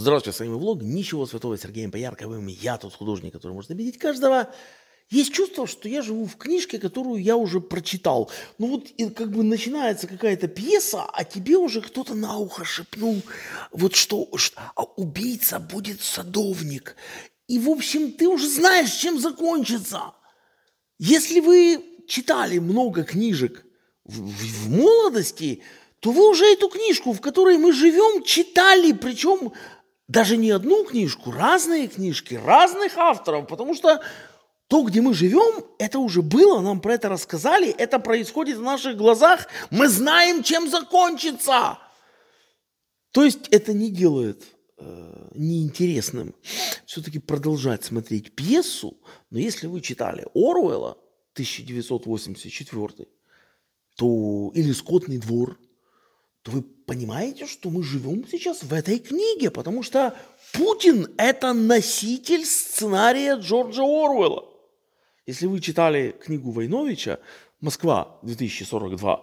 Здравствуйте, с вами влог «Ничего святого» Сергеем Поярковым. Я тот художник, который может обидеть каждого. Есть чувство, что я живу в книжке, которую я уже прочитал. Ну вот и как бы начинается какая-то пьеса, а тебе уже кто-то на ухо шепнул, вот что, что а убийца будет садовник. И, в общем, ты уже знаешь, чем закончится. Если вы читали много книжек в, в, в молодости, то вы уже эту книжку, в которой мы живем, читали, причем даже не одну книжку, разные книжки, разных авторов, потому что то, где мы живем, это уже было, нам про это рассказали, это происходит в наших глазах, мы знаем, чем закончится. То есть это не делает э, неинтересным все-таки продолжать смотреть пьесу, но если вы читали Оруэлла 1984, то или «Скотный двор», то вы понимаете, что мы живем сейчас в этой книге, потому что Путин – это носитель сценария Джорджа Оруэлла. Если вы читали книгу Войновича «Москва 2042»,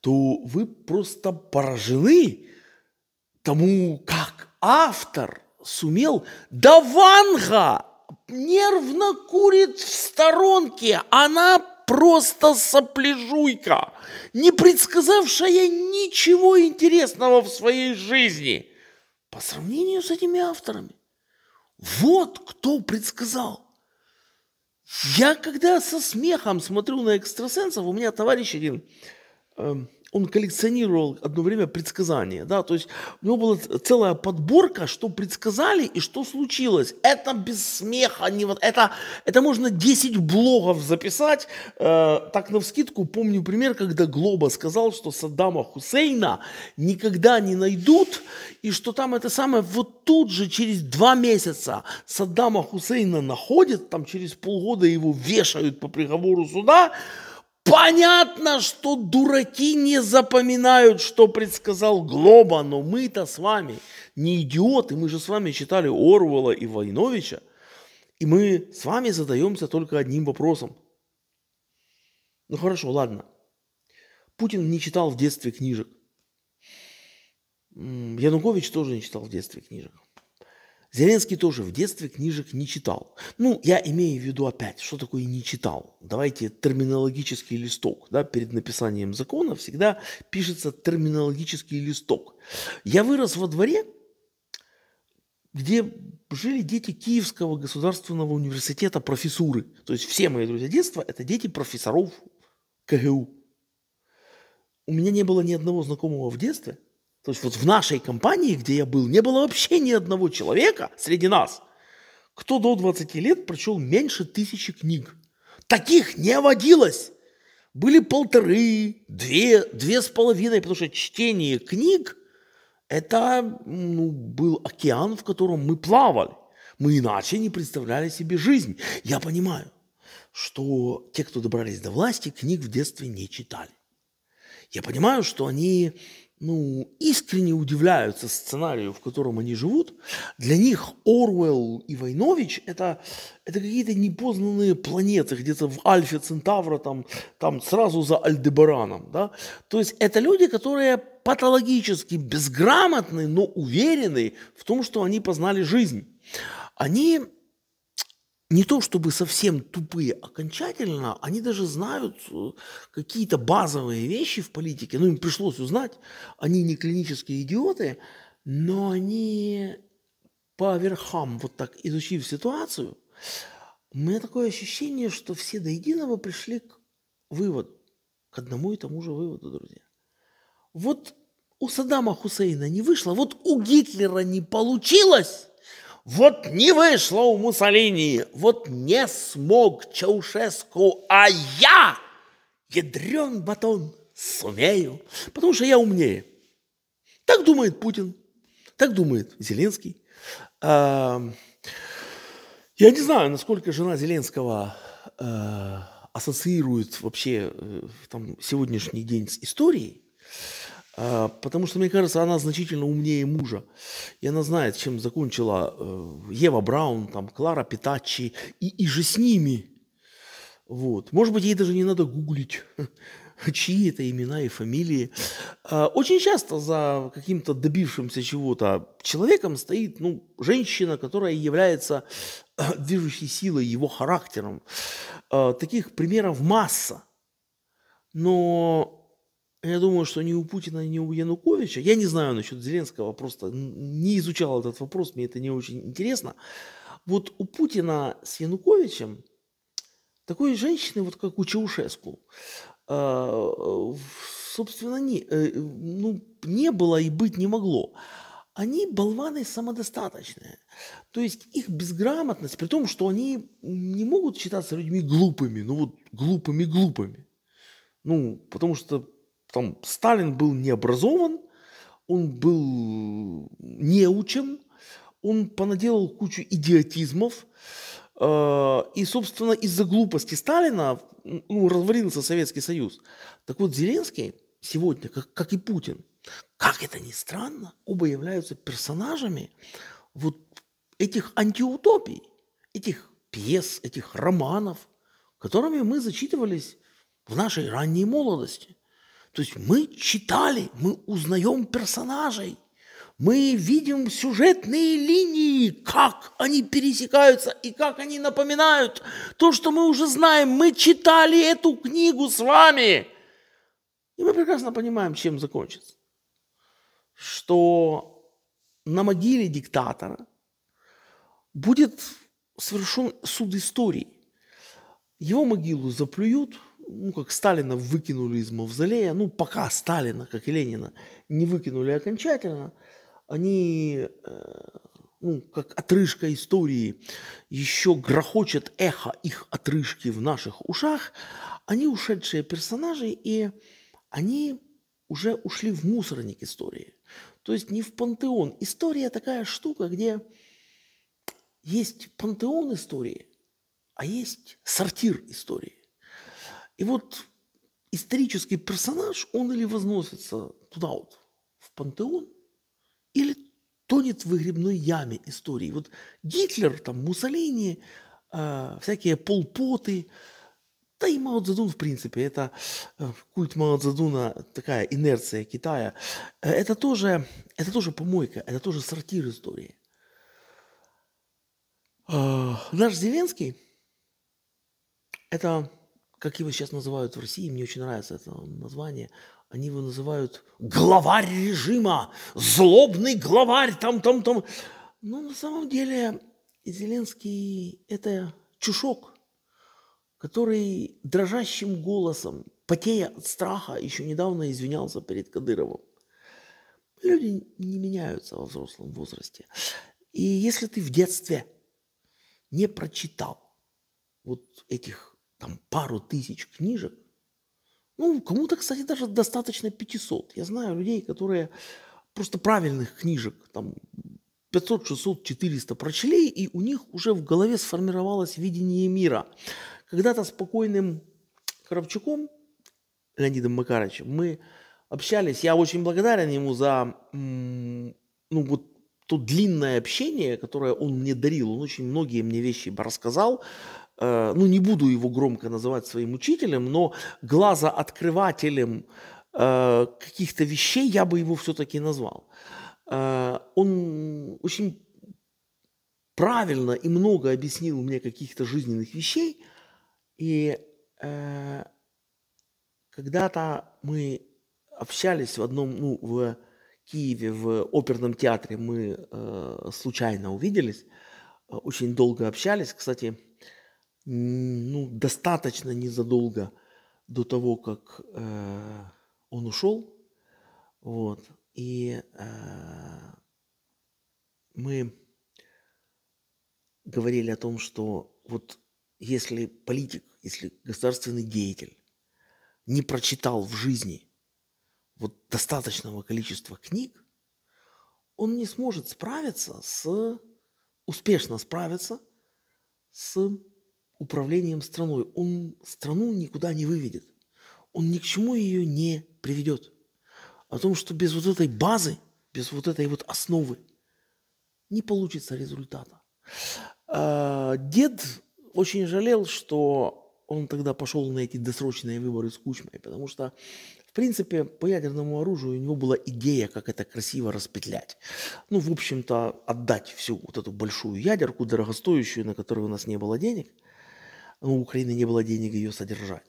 то вы просто поражены тому, как автор сумел до нервно курит в сторонке. Она просто сопляжуйка, не предсказавшая ничего интересного в своей жизни по сравнению с этими авторами. Вот кто предсказал. Я когда со смехом смотрю на экстрасенсов, у меня товарищ один, эм, он коллекционировал одно время предсказания, да, то есть у него была целая подборка, что предсказали и что случилось. Это без смеха, не вот, это, это можно 10 блогов записать. Э, так на вскидку помню пример, когда Глоба сказал, что Саддама Хусейна никогда не найдут, и что там это самое, вот тут же через два месяца Саддама Хусейна находят, там через полгода его вешают по приговору суда, Понятно, что дураки не запоминают, что предсказал Глоба, но мы-то с вами не идиоты, мы же с вами читали Орвела и Войновича, и мы с вами задаемся только одним вопросом. Ну хорошо, ладно. Путин не читал в детстве книжек. Янукович тоже не читал в детстве книжек. Зеленский тоже в детстве книжек не читал. Ну, я имею в виду опять, что такое не читал. Давайте терминологический листок. Да, перед написанием закона всегда пишется терминологический листок. Я вырос во дворе, где жили дети Киевского государственного университета профессуры. То есть все мои друзья детства – это дети профессоров КГУ. У меня не было ни одного знакомого в детстве – то есть вот в нашей компании, где я был, не было вообще ни одного человека среди нас, кто до 20 лет прочел меньше тысячи книг. Таких не водилось. Были полторы, две, две с половиной, потому что чтение книг – это ну, был океан, в котором мы плавали. Мы иначе не представляли себе жизнь. Я понимаю, что те, кто добрались до власти, книг в детстве не читали. Я понимаю, что они ну, искренне удивляются сценарию, в котором они живут. Для них Оруэлл и Войнович это, это какие-то непознанные планеты, где-то в Альфе Центавра, там, там сразу за Альдебараном. Да? То есть это люди, которые патологически безграмотны, но уверены в том, что они познали жизнь. Они не то чтобы совсем тупые окончательно, они даже знают э, какие-то базовые вещи в политике, ну им пришлось узнать, они не клинические идиоты, но они по верхам, вот так изучив ситуацию, у меня такое ощущение, что все до единого пришли к выводу, к одному и тому же выводу, друзья. Вот у Саддама Хусейна не вышло, вот у Гитлера не получилось, вот не вышло у Муссолини, вот не смог Чаушеску, а я, ядрен батон, сумею, потому что я умнее. Так думает Путин, так думает Зеленский. А, я не знаю, насколько жена Зеленского э, ассоциирует вообще э, там сегодняшний день с историей, а, потому что, мне кажется, она значительно умнее мужа. И она знает, чем закончила э, Ева Браун, там, Клара Питачи и, и же с ними. Вот. Может быть, ей даже не надо гуглить, чьи это имена и фамилии. А, очень часто за каким-то добившимся чего-то человеком стоит ну, женщина, которая является движущей силой, его характером. А, таких примеров масса. Но я думаю, что ни у Путина, ни у Януковича, я не знаю насчет Зеленского, просто не изучал этот вопрос, мне это не очень интересно. Вот у Путина с Януковичем такой женщины, вот как у Чаушеску, а, собственно, не, э, ну, не было и быть не могло. Они болваны самодостаточные. То есть их безграмотность, при том, что они не могут считаться людьми глупыми, ну вот глупыми-глупыми. Ну, потому что там Сталин был необразован, он был неучен, он понаделал кучу идиотизмов, э, и, собственно, из-за глупости Сталина ну, развалился Советский Союз. Так вот, Зеленский сегодня, как, как и Путин, как это ни странно, оба являются персонажами вот этих антиутопий, этих пьес, этих романов, которыми мы зачитывались в нашей ранней молодости. То есть мы читали, мы узнаем персонажей, мы видим сюжетные линии, как они пересекаются и как они напоминают то, что мы уже знаем. Мы читали эту книгу с вами. И мы прекрасно понимаем, чем закончится. Что на могиле диктатора будет совершен суд истории. Его могилу заплюют – ну, как Сталина выкинули из мавзолея, ну, пока Сталина, как и Ленина, не выкинули окончательно, они, э, ну, как отрыжка истории, еще грохочет эхо их отрыжки в наших ушах, они ушедшие персонажи, и они уже ушли в мусорник истории. То есть не в пантеон. История такая штука, где есть пантеон истории, а есть сортир истории. И вот исторический персонаж, он или возносится туда вот, в пантеон, или тонет в выгребной яме истории. Вот Гитлер, там, Муссолини, э, всякие полпоты, да и Мао Цзэдун, в принципе, это э, культ Мао Цзэдуна, такая инерция Китая. Э, это, тоже, это тоже помойка, это тоже сортир истории. Э, наш Зеленский – это как его сейчас называют в России, мне очень нравится это название, они его называют главарь режима, злобный главарь, там, там, там. Но на самом деле Зеленский – это чушок, который дрожащим голосом, потея от страха, еще недавно извинялся перед Кадыровым. Люди не меняются во взрослом возрасте. И если ты в детстве не прочитал вот этих там пару тысяч книжек. Ну, кому-то, кстати, даже достаточно 500. Я знаю людей, которые просто правильных книжек, там 500, 600, 400 прочли, и у них уже в голове сформировалось видение мира. Когда-то спокойным Коробчуком, Леонидом Макарычем, мы общались. Я очень благодарен ему за ну, вот то длинное общение, которое он мне дарил. Он очень многие мне вещи рассказал. Э, ну не буду его громко называть своим учителем, но глазооткрывателем э, каких-то вещей я бы его все-таки назвал. Э, он очень правильно и много объяснил мне каких-то жизненных вещей, и когда-то мы общались в одном, ну, в Киеве, в оперном театре мы случайно увиделись, очень долго общались. Кстати, ну, достаточно незадолго до того, как э, он ушел. Вот. И э, мы говорили о том, что вот если политик, если государственный деятель не прочитал в жизни вот достаточного количества книг, он не сможет справиться с, успешно справиться с управлением страной. Он страну никуда не выведет. Он ни к чему ее не приведет. О том, что без вот этой базы, без вот этой вот основы не получится результата. А, дед очень жалел, что он тогда пошел на эти досрочные выборы с Кучмой, потому что, в принципе, по ядерному оружию у него была идея, как это красиво распетлять. Ну, в общем-то, отдать всю вот эту большую ядерку, дорогостоящую, на которую у нас не было денег – у Украины не было денег ее содержать.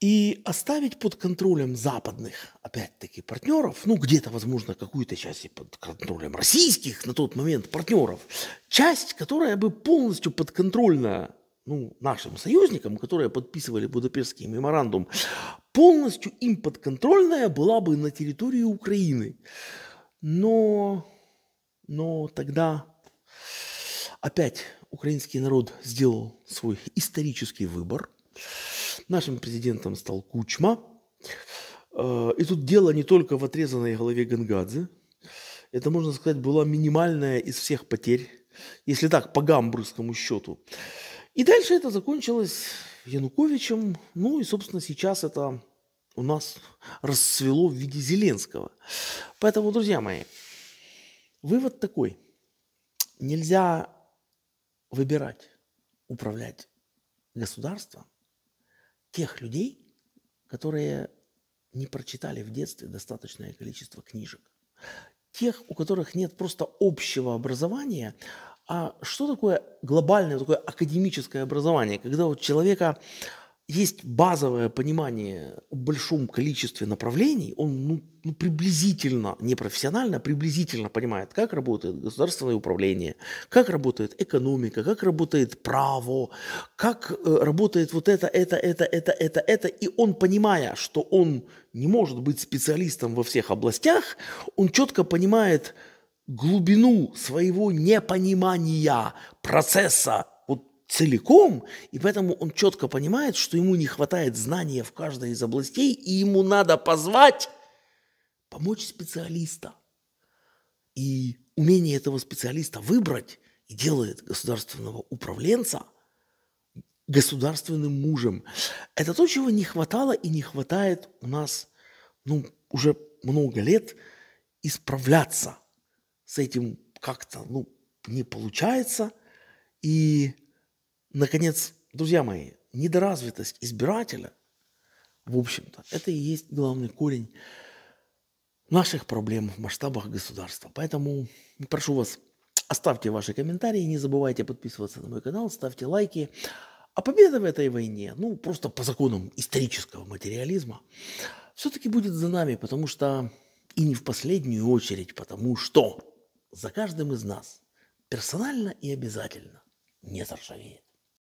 И оставить под контролем западных, опять-таки, партнеров, ну, где-то, возможно, какую-то часть под контролем российских на тот момент партнеров, часть, которая бы полностью подконтрольна ну, нашим союзникам, которые подписывали Будапештский меморандум, полностью им подконтрольная была бы на территории Украины. Но, но тогда опять украинский народ сделал свой исторический выбор. Нашим президентом стал Кучма. Э, и тут дело не только в отрезанной голове Гангадзе. Это, можно сказать, была минимальная из всех потерь, если так, по гамбургскому счету. И дальше это закончилось Януковичем. Ну и, собственно, сейчас это у нас расцвело в виде Зеленского. Поэтому, друзья мои, вывод такой. Нельзя выбирать, управлять государством тех людей, которые не прочитали в детстве достаточное количество книжек. Тех, у которых нет просто общего образования, а что такое глобальное, такое академическое образование, когда у человека есть базовое понимание о большом количестве направлений, он ну, ну, приблизительно, не профессионально, а приблизительно понимает, как работает государственное управление, как работает экономика, как работает право, как э, работает вот это, это, это, это, это, это. И он, понимая, что он не может быть специалистом во всех областях, он четко понимает глубину своего непонимания процесса целиком, и поэтому он четко понимает, что ему не хватает знания в каждой из областей, и ему надо позвать, помочь специалиста. И умение этого специалиста выбрать и делает государственного управленца государственным мужем. Это то, чего не хватало и не хватает у нас ну, уже много лет исправляться с этим как-то ну, не получается. И Наконец, друзья мои, недоразвитость избирателя, в общем-то, это и есть главный корень наших проблем в масштабах государства. Поэтому прошу вас, оставьте ваши комментарии, не забывайте подписываться на мой канал, ставьте лайки. А победа в этой войне, ну, просто по законам исторического материализма, все-таки будет за нами, потому что, и не в последнюю очередь, потому что за каждым из нас персонально и обязательно не заржавеет.